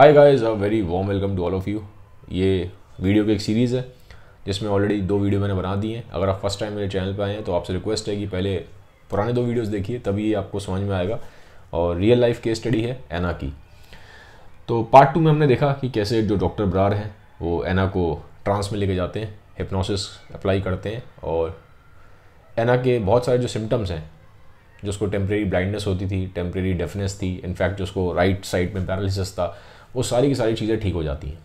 hi guys uh very warm welcome to all of you ये video की एक series है जिसमें ऑलरेडी दो वीडियो मैंने बना दी हैं अगर आप फर्स्ट टाइम मेरे चैनल पर आए हैं तो आपसे रिक्वेस्ट है कि पहले पुराने दो वीडियोज़ देखिए तभी आपको समझ में आएगा और रियल लाइफ केस स्टडी है एना की तो पार्ट टू में हमने देखा कि कैसे जो डॉक्टर ब्रार हैं वो एना को ट्रांस में लेके जाते हैं हिप्नोसिस अप्लाई करते हैं और एना के बहुत सारे जो सिम्टम्स हैं जिसको टेम्प्रेरी ब्लाइंडनेस होती थी टेम्प्रेरी डेफनेस थी इनफैक्ट जो उसको राइट साइड में पैरालिसिस था वो सारी की सारी चीज़ें ठीक हो जाती हैं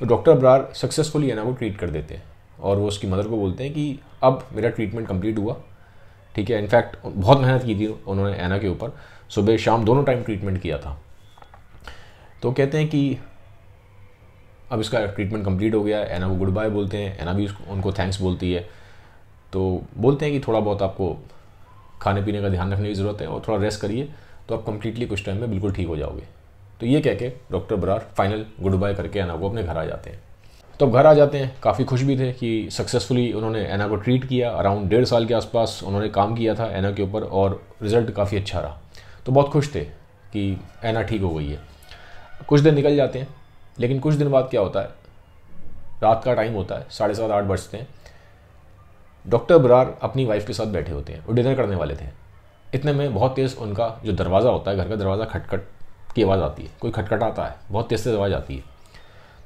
तो डॉक्टर अब्रार सक्सेसफुली एना को ट्रीट कर देते हैं और वो उसकी मदर को बोलते हैं कि अब मेरा ट्रीटमेंट कंप्लीट हुआ ठीक है इनफैक्ट बहुत मेहनत की थी उन्होंने एना के ऊपर सुबह शाम दोनों टाइम ट्रीटमेंट किया था तो कहते हैं कि अब इसका ट्रीटमेंट कंप्लीट हो गया एना को गुड बाय बोलते हैं एना भी उनको थैंक्स बोलती है तो बोलते हैं कि थोड़ा बहुत आपको खाने पीने का ध्यान रखने की ज़रूरत है और थोड़ा रेस्ट करिए तो आप कम्प्लीटली कुछ टाइम में बिल्कुल ठीक हो जाओगे तो ये कह के doctor Brar final goodbye करके एना को अपने घर आ जाते हैं तो अब घर आ जाते हैं काफ़ी खुश भी थे कि सक्सेसफुली उन्होंने एना को ट्रीट किया अराउंड डेढ़ साल के आसपास उन्होंने काम किया था एना के ऊपर और रिजल्ट काफ़ी अच्छा रहा तो बहुत खुश थे कि एना ठीक हो गई है कुछ दिन निकल जाते हैं लेकिन कुछ दिन बाद क्या होता है रात का टाइम होता है साढ़े सात आठ बजते हैं डॉक्टर बरार अपनी वाइफ के साथ बैठे होते हैं वो डिनर करने वाले थे इतने में बहुत तेज़ उनका जो दरवाज़ा होता है घर का दरवाज़ा खटखट की आवाज़ आती है कोई खटखटाता है बहुत तेज़ से आवाज़ आती है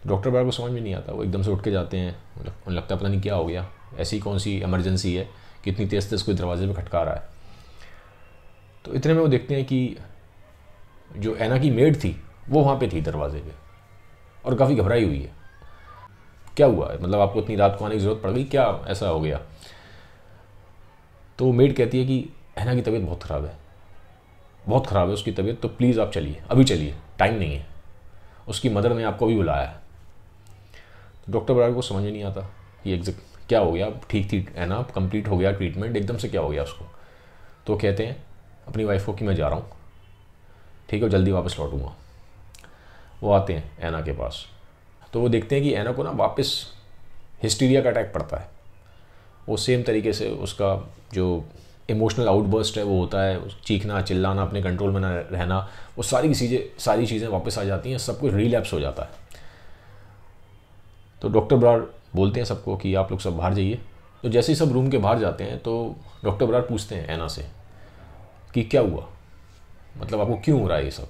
तो डॉक्टर बार को समझ में नहीं आता वो एकदम से उठ के जाते हैं मतलब उन्हें लगता है पता नहीं क्या हो गया ऐसी कौन सी इमरजेंसी है कि इतनी तेज़ तेज़ कोई दरवाजे पर खटका रहा है तो इतने में वो देखते हैं कि जो ऐना की मेड थी वो वहाँ पे थी दरवाजे पे और काफ़ी घबराई हुई है क्या हुआ है मतलब आपको इतनी रात को आने की ज़रूरत पड़ गई क्या ऐसा हो गया तो मेड कहती है कि ऐना की तबीयत बहुत ख़राब है बहुत ख़राब है उसकी तबीयत तो प्लीज़ आप चलिए अभी चलिए टाइम नहीं है उसकी मदर ने आपको भी बुलाया है डॉक्टर बराबर को समझ नहीं आता कि एग्जैक्ट क्या हो गया ठीक थी है ना कंप्लीट हो गया ट्रीटमेंट एकदम से क्या हो गया उसको तो कहते हैं अपनी वाइफ को कि मैं जा रहा हूँ ठीक है जल्दी वापस लौटूंगा वो आते हैं ऐना के पास तो वो देखते हैं कि ऐना को ना वापस हिस्टीरिया का अटैक पड़ता है वो सेम तरीके से उसका जो इमोशनल आउटबर्स्ट है वो होता है चीखना चिल्लाना अपने कंट्रोल में ना रहना वो सारी चीज़ें सारी चीज़ें वापस आ जाती हैं सब कुछ रिलैप्स हो जाता है तो डॉक्टर ब्रार बोलते हैं सबको कि आप लोग सब बाहर जाइए तो जैसे ही सब रूम के बाहर जाते हैं तो डॉक्टर ब्रार पूछते हैं ऐना से कि क्या हुआ मतलब आपको क्यों हो रहा है ये सब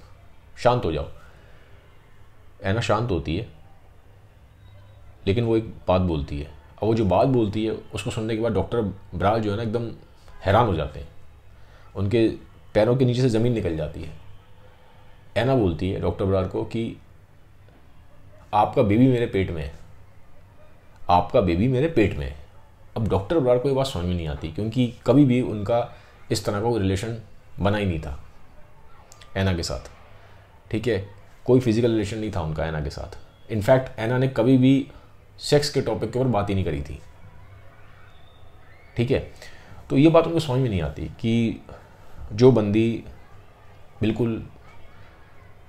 शांत हो जाओ ऐना शांत होती है लेकिन वो एक बात बोलती है और वो जो बात बोलती है उसको सुनने के बाद डॉक्टर ब्रार जो है ना एकदम हैरान हो जाते हैं उनके पैरों के नीचे से ज़मीन निकल जाती है ऐना बोलती है डॉक्टर बरार को कि आपका बेबी मेरे पेट में है आपका बेबी मेरे पेट में है अब डॉक्टर बरार को ये बात समझ में नहीं आती क्योंकि कभी भी उनका इस तरह का कोई रिलेशन बना ही नहीं था ऐना के साथ ठीक है कोई फिजिकल रिलेशन नहीं था उनका ऐना के साथ इनफैक्ट ऐना ने कभी भी सेक्स के टॉपिक के ऊपर बात ही नहीं करी थी ठीक है तो ये बात उनको समझ में नहीं आती कि जो बंदी बिल्कुल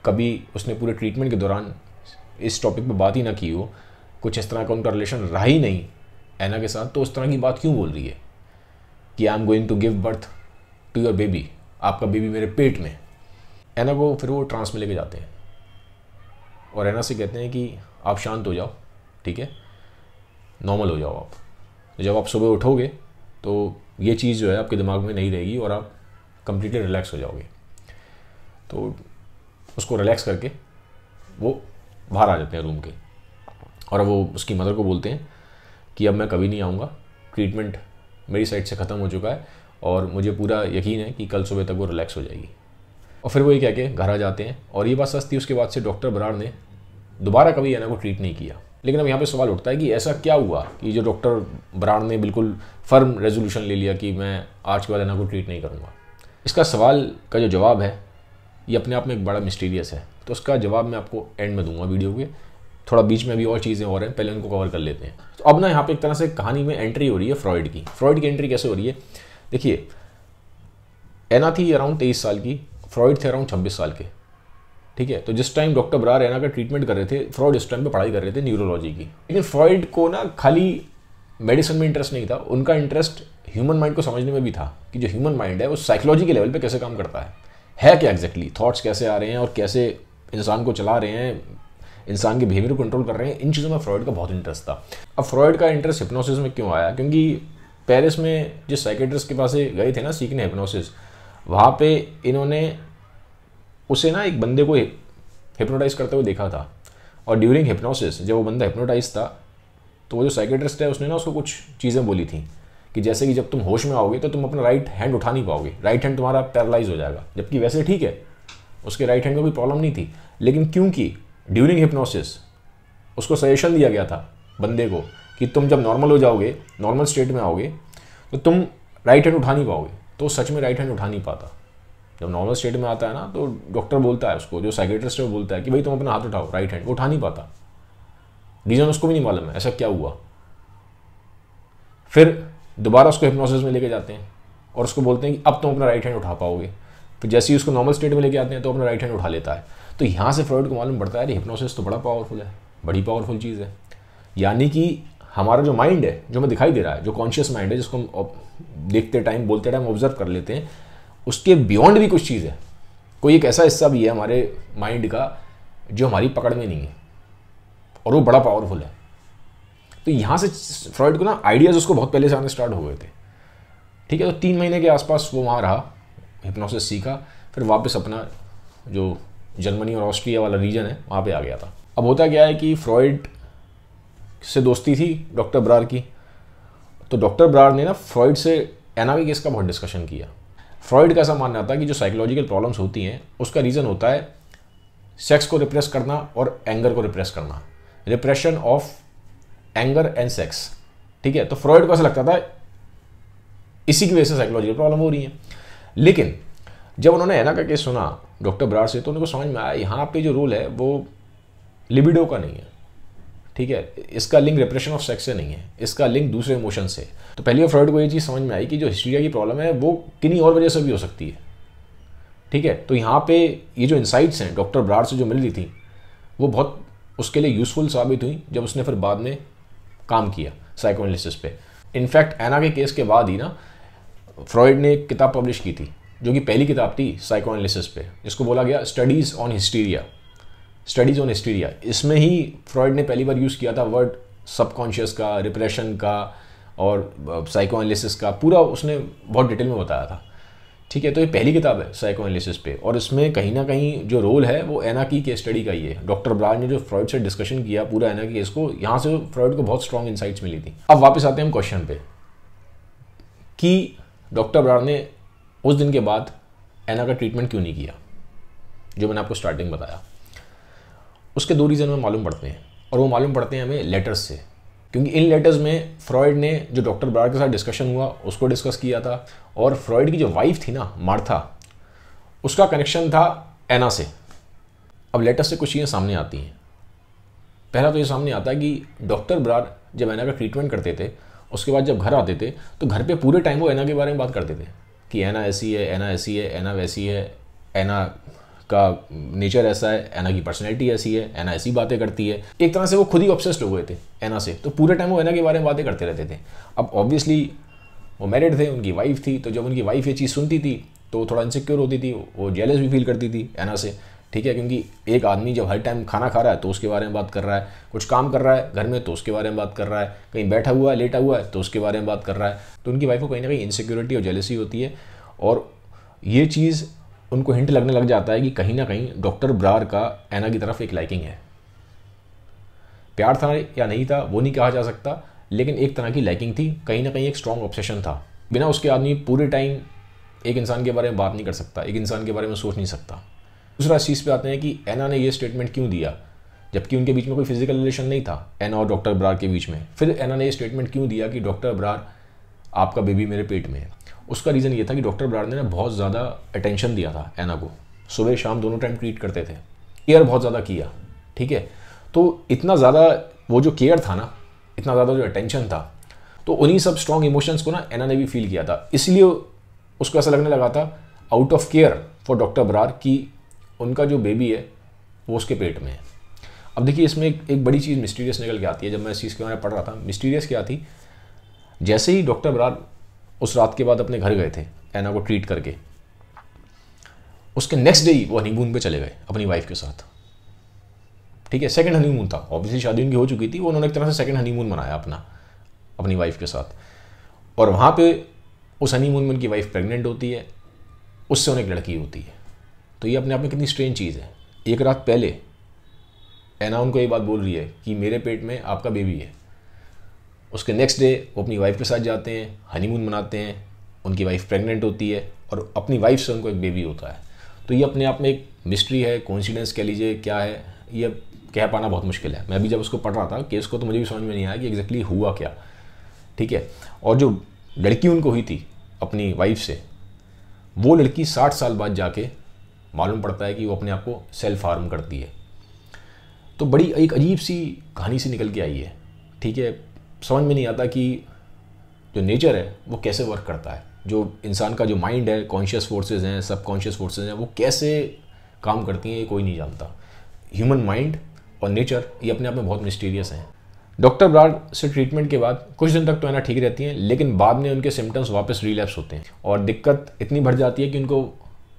कभी उसने पूरे ट्रीटमेंट के दौरान इस टॉपिक पे बात ही ना की हो कुछ इस तरह का उनका रिलेशन रहा ही नहीं एना के साथ तो उस तरह की बात क्यों बोल रही है कि I am going to give birth to your baby आपका बेबी मेरे पेट में एना को फिर वो ट्रांस में लेके जाते हैं और एना से कहते हैं कि आप शांत हो जाओ ठीक है नॉर्मल हो जाओ आप जब आप सुबह उठोगे तो ये चीज़ जो है आपके दिमाग में नहीं रहेगी और आप कम्प्लीटली रिलैक्स हो जाओगे तो उसको रिलैक्स करके वो बाहर आ जाते हैं रूम के और वो उसकी मदर को बोलते हैं कि अब मैं कभी नहीं आऊँगा ट्रीटमेंट मेरी साइड से ख़त्म हो चुका है और मुझे पूरा यकीन है कि कल सुबह तक वो रिलैक्स हो जाएगी और फिर वो ये कह के घर आ जाते हैं और ये बात सस्ती उसके बाद से डॉक्टर बराड़ ने दोबारा कभी एना को ट्रीट नहीं किया लेकिन अब यहाँ पे सवाल उठता है कि ऐसा क्या हुआ कि जो डॉक्टर बराड़ ने बिल्कुल फर्म रेजोल्यूशन ले लिया कि मैं आज के बाद एना को ट्रीट नहीं करूँगा इसका सवाल का जो जवाब है ये अपने आप में एक बड़ा मिस्टीरियस है तो उसका जवाब मैं आपको एंड में दूंगा वीडियो के थोड़ा बीच में भी और चीज़ें और हैं पहले उनको कवर कर लेते हैं तो अब ना यहाँ पे एक तरह से कहानी में एंट्री हो रही है फ्रॉइड की फ्रॉइड की एंट्री कैसे हो रही है देखिए एना थी अराउंड तेईस साल की फ्रॉइड थे अराउंड छब्बीस साल के ठीक है तो जिस टाइम डॉक्टर ब्रा रैना का ट्रीटमेंट कर रहे थे फ्रॉड इस टाइम पे पढ़ाई कर रहे थे न्यूरोलॉजी की लेकिन फ्रॉइड को ना खाली मेडिसिन में इंटरेस्ट नहीं था उनका इंटरेस्ट ह्यूमन माइंड को समझने में भी था कि जो ह्यूमन माइंड है वो साइकोलॉजी के लेवल पर कैसे काम करता है है क्या एग्जैक्टली थाट्स कैसे आ रहे हैं और कैसे इंसान को चला रहे हैं इंसान के बिहेवियर को कंट्रोल कर रहे हैं इन चीज़ों में फ्रॉइड का बहुत इंटरेस्ट था अब फ्रॉइड का इंटरेस्ट हिप्नोसिस में क्यों आया क्योंकि पेरिस में जिस साइकेट्रिस्ट के पास गए थे ना सीखने हिप्नोसिस वहाँ पे इन्होंने उसे ना एक बंदे को हिप्नोटाइज करते हुए देखा था और ड्यूरिंग हिप्नोसिस जब वो बंदा हिप्नोटाइज था तो वो जो साइकेट्रिस्ट है उसने ना उसको कुछ चीज़ें बोली थी कि जैसे कि जब तुम होश में आओगे तो तुम अपना राइट हैंड उठा नहीं पाओगे राइट हैंड तुम्हारा पैरालाइज हो जाएगा जबकि वैसे ठीक है उसके राइट हैंड में कोई प्रॉब्लम नहीं थी लेकिन क्योंकि ड्यूरिंग हिप्नोसिस उसको सजेशन दिया गया था बंदे को कि तुम जब नॉर्मल हो जाओगे नॉर्मल स्टेट में आओगे तो तुम राइट हैंड उठा नहीं पाओगे तो सच में राइट हैंड उठा नहीं पाता जब नॉर्मल स्टेट में आता है ना तो डॉक्टर बोलता है उसको जो साइकेट्रिस्ट है वो बोलता है कि भाई तुम अपना हाथ उठाओ राइट हैंड वो उठा नहीं पाता रीज़न उसको भी नहीं मालूम है ऐसा क्या हुआ फिर दोबारा उसको हिप्नोसिस में लेके जाते हैं और उसको बोलते हैं कि अब तुम अपना राइट हैंड उठा पाओगे फिर जैसे ही उसको नॉर्मल स्टेट में लेके आते हैं तो अपना राइट हैंड उठा लेता है तो यहाँ से फ्रॉड को मालूम पड़ता है अरे हिप्नोसिस तो बड़ा पावरफुल है बड़ी पावरफुल चीज़ है यानी कि हमारा जो माइंड है जो हमें दिखाई दे रहा है जो कॉन्शियस माइंड है जिसको हम देखते टाइम बोलते टाइम ऑब्जर्व कर लेते हैं उसके बियॉन्ड भी कुछ चीज़ है कोई एक ऐसा हिस्सा भी है हमारे माइंड का जो हमारी पकड़ में नहीं है और वो बड़ा पावरफुल है तो यहाँ से फ्रॉइड को ना आइडियाज़ उसको बहुत पहले से आने स्टार्ट हो गए थे ठीक है तो तीन महीने के आसपास वो वहाँ रहा हिप्नोसिस सीखा फिर वापस अपना जो जर्मनी और ऑस्ट्रिया वाला रीजन है वहाँ पे आ गया था अब होता क्या है कि फ्रॉइड से दोस्ती थी डॉक्टर ब्रार की तो डॉक्टर ब्रार ने ना फ्रॉइड से एनावी केस का बहुत डिस्कशन किया फ्रॉइड का ऐसा मानना था कि जो साइकोलॉजिकल प्रॉब्लम्स होती हैं उसका रीज़न होता है सेक्स को रिप्रेस करना और एंगर को रिप्रेस करना repression of anger and sex ठीक है तो फ्रॉइड को ऐसा लगता था इसी की वजह से साइकोलॉजिकल प्रॉब्लम हो रही है लेकिन जब उन्होंने एना का केस सुना डॉक्टर ब्रार से तो उनको समझ में आया यहाँ पे जो रोल है वो लिबिडो का नहीं है ठीक है इसका लिंक रिप्रेशन ऑफ सेक्स से नहीं है इसका लिंक दूसरे इमोशन से तो पहली बार फ्रॉड को ये चीज़ समझ में आई कि जो हिस्ट्रिया की प्रॉब्लम है वो किन्हीं और वजह से भी हो सकती है ठीक है तो यहाँ पे ये जो इंसाइट्स हैं डॉक्टर ब्राड से जो मिल रही थी वो बहुत उसके लिए यूज़फुल साबित हुई जब उसने फिर बाद में काम किया साइको पे इनफैक्ट एना के केस के बाद ही ना फ्रॉयड ने एक किताब पब्लिश की थी जो कि पहली किताब थी साइको पे जिसको बोला गया studies on hysteria studies on hysteria इसमें ही फ्रॉइड ने पहली बार यूज़ किया था वर्ड सबकॉन्शियस का रिप्रेशन का और साइको uh, एनालिसिस का पूरा उसने बहुत डिटेल में बताया था ठीक है तो ये पहली किताब है साइको एनालिसिस पे और इसमें कहीं ना कहीं जो रोल है वो एना की केस स्टडी का ही है डॉक्टर ब्राज ने जो फ्रॉइड से डिस्कशन किया पूरा एना की केस को यहाँ से फ्रॉइड को बहुत स्ट्रॉन्ग इंसाइट्स मिली थी अब वापस आते हैं हम क्वेश्चन पे कि डॉक्टर ब्राड ने उस दिन के बाद एना का ट्रीटमेंट क्यों नहीं किया जो मैंने आपको स्टार्टिंग बताया उसके दो रीज़न हमें मालूम पड़ते हैं और वो मालूम पड़ते हैं हमें लेटर्स से क्योंकि इन लेटर्स में फ्रॉयड ने जो डॉक्टर ब्रार के साथ डिस्कशन हुआ उसको डिस्कस किया था और फ्रॉयड की जो वाइफ थी ना मार्था उसका कनेक्शन था एना से अब लेटर्स से कुछ चीज़ें सामने आती हैं पहला तो ये सामने आता है कि डॉक्टर ब्रार जब एना का ट्रीटमेंट करते थे उसके बाद जब घर आते थे तो घर पे पूरे टाइम वो एना के बारे में बात करते थे कि एना ऐसी है एना ऐसी है एना वैसी है एना का नेचर ऐसा है एना की पर्सनैलिटी ऐसी है एना ऐसी बातें करती है एक तरह से वो खुद ही ऑब्सेस्ड हो गए थे एना से तो पूरे टाइम वो एना के बारे में बातें करते रहते थे अब ऑब्वियसली वो मैरिड थे उनकी वाइफ थी तो जब उनकी वाइफ ये चीज़ सुनती थी तो थोड़ा इनसिक्योर होती थी वो जेलस भी फील करती थी एना से ठीक है क्योंकि एक आदमी जब हर टाइम खाना खा रहा है तो उसके बारे में बात कर रहा है कुछ काम कर रहा है घर में तो उसके बारे में बात कर रहा है कहीं बैठा हुआ है लेटा हुआ है तो उसके बारे में बात कर रहा है तो उनकी वाइफ को कहीं ना कहीं इनसिक्योरिटी और जेलसी होती है और ये चीज़ उनको हिंट लगने लग जाता है कि कहीं ना कहीं डॉक्टर ब्रार का एना की तरफ एक लाइकिंग है प्यार था या नहीं था वो नहीं कहा जा सकता लेकिन एक तरह की लाइकिंग थी कहीं ना कहीं एक स्ट्रॉन्ग ऑब्सेशन था बिना उसके आदमी पूरे टाइम एक इंसान के बारे में बात नहीं कर सकता एक इंसान के बारे में सोच नहीं सकता दूसरा इस चीज़ पर आते हैं कि एना ने ये स्टेटमेंट क्यों दिया जबकि उनके बीच में कोई फिजिकल रिलेशन नहीं था एना और डॉक्टर ब्रार के बीच में फिर एना ने ये स्टेटमेंट क्यों दिया कि डॉक्टर ब्रार आपका बेबी मेरे पेट में है उसका रीज़न ये था कि डॉक्टर ब्राड ने बहुत ज़्यादा अटेंशन दिया था एना को सुबह शाम दोनों टाइम ट्रीट करते थे केयर बहुत ज़्यादा किया ठीक है तो इतना ज़्यादा वो जो केयर था ना इतना ज़्यादा जो अटेंशन था तो उन्हीं सब स्ट्रॉन्ग इमोशंस को ना एना ने भी फील किया था इसलिए उसको ऐसा लगने लगा था out of care for doctor Brar कि उनका जो बेबी है वो उसके पेट में है अब देखिए इसमें एक, एक बड़ी चीज़ मिस्टीरियस निकल के आती है जब मैं इस चीज़ के बारे में पढ़ रहा था मिस्टीरियस क्या थी जैसे ही डॉक्टर बरार उस रात के बाद अपने घर गए थे एना को ट्रीट करके उसके नेक्स्ट डे ही वो हनीमून पे चले गए अपनी वाइफ के साथ ठीक है सेकंड हनीमून था ऑब्वियसली शादी उनकी हो चुकी थी वो उन्होंने एक तरह से सेकंड हनीमून मनाया अपना अपनी वाइफ के साथ और वहाँ पे उस हनीमून में उनकी वाइफ प्रेग्नेंट होती है उससे उन्हें एक लड़की होती है तो ये अपने आप में कितनी स्ट्रेन चीज़ है एक रात पहले एना उनको ये बात बोल रही है कि मेरे पेट में आपका बेबी है उसके नेक्स्ट डे वो अपनी वाइफ के साथ जाते हैं हनीमून मनाते हैं उनकी वाइफ प्रेग्नेंट होती है और अपनी वाइफ से उनको एक बेबी होता है तो ये अपने आप में एक मिस्ट्री है कॉन्सिडेंस कह लीजिए क्या है ये कह पाना बहुत मुश्किल है मैं भी जब उसको पढ़ रहा था केस को तो मुझे भी समझ में नहीं आया कि एग्जैक्टली exactly हुआ क्या ठीक है और जो लड़की उनको हुई थी अपनी वाइफ से वो लड़की साठ साल बाद जाके मालूम पड़ता है कि वो अपने आप को सेल्फ हार्म करती है तो बड़ी एक अजीब सी कहानी से निकल के आई है ठीक है समझ में नहीं आता कि जो नेचर है वो कैसे वर्क करता है जो इंसान का जो माइंड है कॉन्शियस फोर्सेज हैं सब कॉन्शियस फोर्सेज हैं वो कैसे काम करती हैं ये कोई नहीं जानता ह्यूमन माइंड और नेचर ये अपने आप में बहुत मिस्टीरियस हैं डॉक्टर ब्राड से ट्रीटमेंट के बाद कुछ दिन तक तो है ना ठीक रहती हैं लेकिन बाद में उनके सिम्टम्स वापस रिलैप्स होते हैं और दिक्कत इतनी बढ़ जाती है कि उनको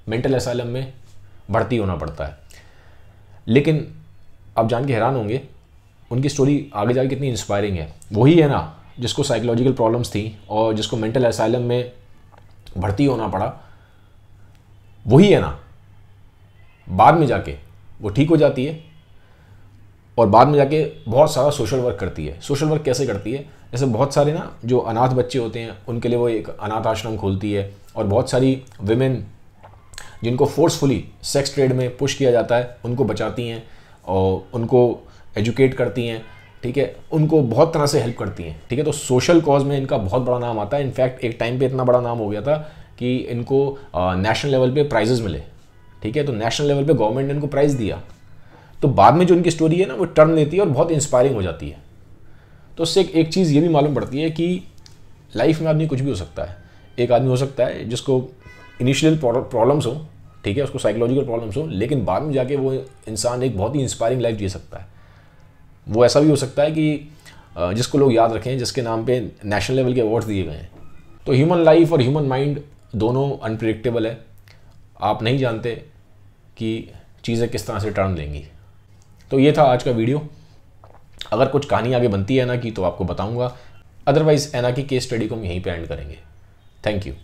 मेंटल असाइलम में भर्ती होना पड़ता है लेकिन आप जान के हैरान होंगे उनकी स्टोरी आगे जाके कितनी इंस्पायरिंग है वही है ना जिसको साइकोलॉजिकल प्रॉब्लम्स थी और जिसको मेंटल असाइलम में भर्ती होना पड़ा वही है ना बाद में जाके वो ठीक हो जाती है और बाद में जाके बहुत सारा सोशल वर्क करती है सोशल वर्क कैसे करती है जैसे बहुत सारे ना जो अनाथ बच्चे होते हैं उनके लिए वो एक अनाथ आश्रम खोलती है और बहुत सारी विमेन जिनको फोर्सफुली सेक्स ट्रेड में पुश किया जाता है उनको बचाती हैं और उनको एजुकेट करती हैं ठीक है उनको बहुत तरह से हेल्प करती हैं ठीक है तो सोशल कॉज में इनका बहुत बड़ा नाम आता है इनफैक्ट एक टाइम पे इतना बड़ा नाम हो गया था कि इनको नेशनल लेवल पे प्राइजेज मिले ठीक है तो नेशनल लेवल पे गवर्नमेंट ने इनको प्राइज़ दिया तो बाद में जो इनकी स्टोरी है ना वो टर्न लेती है और बहुत इंस्पायरिंग हो जाती है तो उससे एक, एक चीज़ ये भी मालूम पड़ती है कि लाइफ में आदमी कुछ भी हो सकता है एक आदमी हो सकता है जिसको इनिशियल प्रॉब्लम्स हो ठीक है उसको साइकोलॉजिकल प्रॉब्लम्स हो लेकिन बाद में जाके वो इंसान एक बहुत ही इंस्पायरिंग लाइफ जी सकता है वो ऐसा भी हो सकता है कि जिसको लोग याद रखें जिसके नाम पे नेशनल लेवल के अवार्ड्स दिए गए हैं तो ह्यूमन लाइफ और ह्यूमन माइंड दोनों अनप्रिडिक्टेबल है आप नहीं जानते कि चीज़ें किस तरह से टर्न लेंगी तो ये था आज का वीडियो अगर कुछ कहानी आगे बनती है ना कि तो आपको बताऊंगा अदरवाइज़ एना की केस स्टडी को हम यहीं पे एंड करेंगे थैंक यू